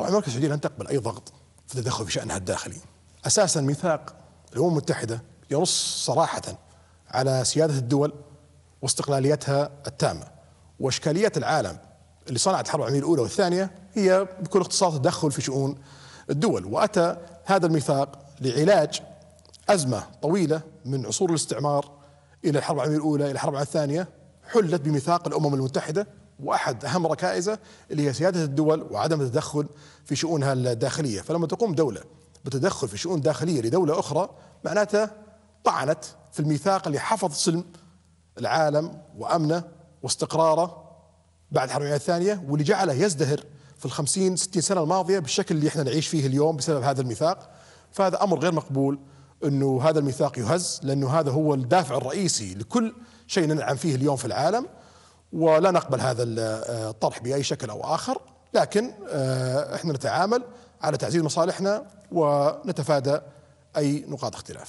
المملكه السعوديه لن تقبل اي ضغط في التدخل في شانها الداخلي. اساسا ميثاق الامم المتحده ينص صراحه على سياده الدول واستقلاليتها التامه. واشكاليه العالم اللي صنعت الحرب العالميه الاولى والثانيه هي بكل اختصار تدخل في شؤون الدول، واتى هذا الميثاق لعلاج ازمه طويله من عصور الاستعمار الى الحرب العالميه الاولى الى الحرب العالميه الثانيه حلت بميثاق الامم المتحده واحد اهم ركائزه اللي هي سياده الدول وعدم التدخل في شؤونها الداخليه، فلما تقوم دوله بتدخل في شؤون داخليه لدوله اخرى معناتها طعنت في الميثاق اللي حفظ سلم العالم وامنه واستقراره بعد الحرب العالميه الثانيه واللي جعله يزدهر في الخمسين ستين سنه الماضيه بالشكل اللي احنا نعيش فيه اليوم بسبب هذا الميثاق فهذا امر غير مقبول انه هذا الميثاق يهز لانه هذا هو الدافع الرئيسي لكل شيء ننعم فيه اليوم في العالم ولا نقبل هذا الطرح آه، باي شكل او اخر لكن آه، احنا نتعامل على تعزيز مصالحنا ونتفادى اي نقاط اختلاف